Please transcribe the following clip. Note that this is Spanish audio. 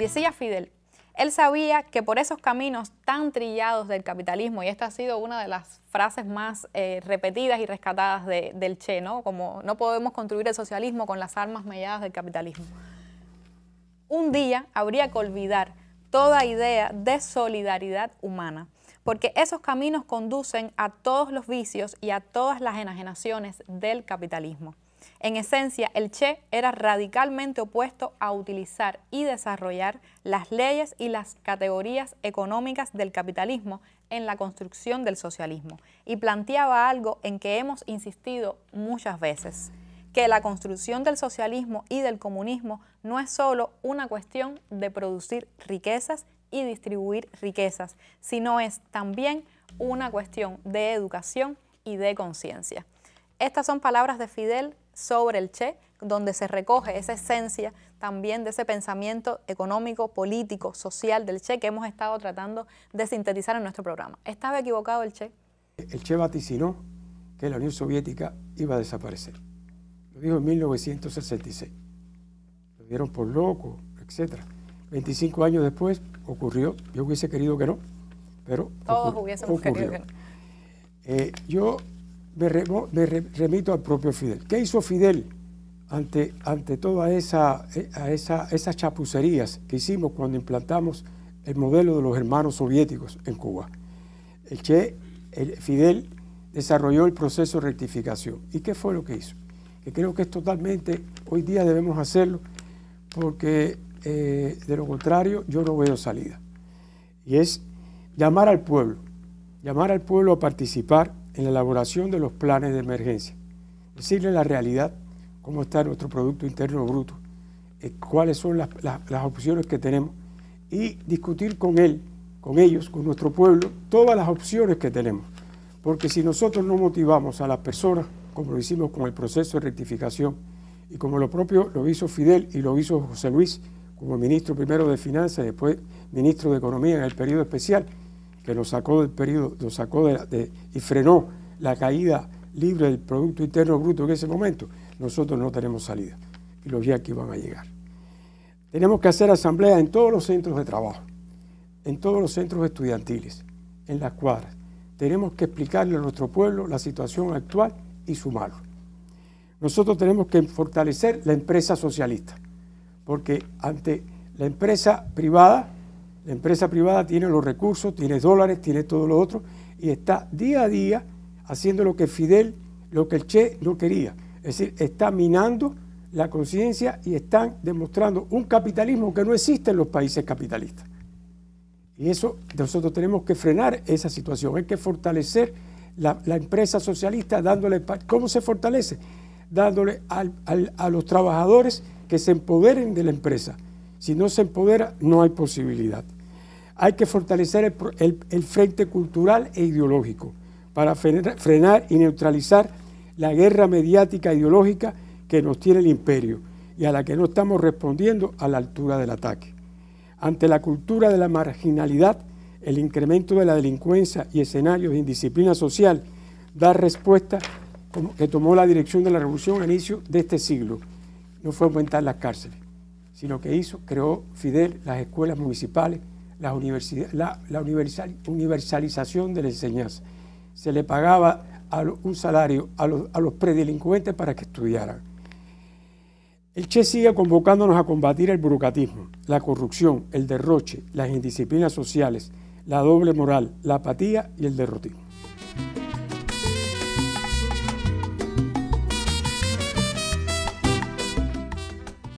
Decía Fidel, él sabía que por esos caminos tan trillados del capitalismo, y esta ha sido una de las frases más eh, repetidas y rescatadas del Che, ¿no? Como no podemos construir el socialismo con las armas melladas del capitalismo. Un día habría que olvidar toda idea de solidaridad humana, porque esos caminos conducen a todos los vicios y a todas las enajenaciones del capitalismo. En esencia, el Che era radicalmente opuesto a utilizar y desarrollar las leyes y las categorías económicas del capitalismo en la construcción del socialismo y planteaba algo en que hemos insistido muchas veces, que la construcción del socialismo y del comunismo no es solo una cuestión de producir riquezas y distribuir riquezas, sino es también una cuestión de educación y de conciencia. Estas son palabras de Fidel sobre el Che, donde se recoge esa esencia también de ese pensamiento económico, político, social del Che que hemos estado tratando de sintetizar en nuestro programa. ¿Estaba equivocado el Che? El Che vaticinó que la Unión Soviética iba a desaparecer. Lo dijo en 1966. Lo dieron por loco, etc. 25 años después ocurrió. Yo hubiese querido que no, pero Todos Hubiésemos Querido que no. Eh, yo me, remito al propio Fidel. ¿Qué hizo Fidel ante, ante todas eh, esa, esas chapucerías que hicimos cuando implantamos el modelo de los hermanos soviéticos en Cuba? El Che, el Fidel desarrolló el proceso de rectificación. ¿Y qué fue lo que hizo? Que creo que es totalmente, hoy día debemos hacerlo, porque eh, de lo contrario yo no veo salida. Y es llamar al pueblo, llamar al pueblo a participar en la elaboración de los planes de emergencia. Decirle la realidad, cómo está nuestro Producto Interno Bruto, eh, cuáles son las, las opciones que tenemos y discutir con él, con ellos, con nuestro pueblo, todas las opciones que tenemos. Porque si nosotros no motivamos a las personas, como lo hicimos con el proceso de rectificación, y como lo propio lo hizo Fidel y lo hizo José Luis, como ministro primero de Finanzas y después ministro de Economía en el periodo especial, que lo sacó del periodo, lo sacó de, y frenó la caída libre del Producto Interno Bruto en ese momento, nosotros no tenemos salida. Y los que iban a llegar. Tenemos que hacer asamblea en todos los centros de trabajo, en todos los centros estudiantiles, en las cuadras. Tenemos que explicarle a nuestro pueblo la situación actual y sumarlo. Nosotros tenemos que fortalecer la empresa socialista, porque ante la empresa privada la empresa privada tiene los recursos, tiene dólares, tiene todo lo otro y está día a día haciendo lo que Fidel, lo que el Che no quería. Es decir, está minando la conciencia y están demostrando un capitalismo que no existe en los países capitalistas. Y eso nosotros tenemos que frenar esa situación, hay que fortalecer la, empresa socialista dándole... ¿Cómo se fortalece? Dándole a los trabajadores que se empoderen de la empresa si no se empodera, no hay posibilidad. Hay que fortalecer el, frente cultural e ideológico para frenar y neutralizar la guerra mediática ideológica que nos tiene el imperio y a la que no estamos respondiendo a la altura del ataque. Ante la cultura de la marginalidad, el incremento de la delincuencia y escenarios de indisciplina social, da respuesta que tomó la dirección de la revolución a inicio de este siglo, no fue aumentar las cárceles sino que hizo, creó Fidel las escuelas municipales, las la, universalización de la enseñanza. Se le pagaba un salario a, a los predelincuentes para que estudiaran. El Che sigue convocándonos a combatir el burocratismo, la corrupción, el derroche, las indisciplinas sociales, la doble moral, la apatía y el derrotismo.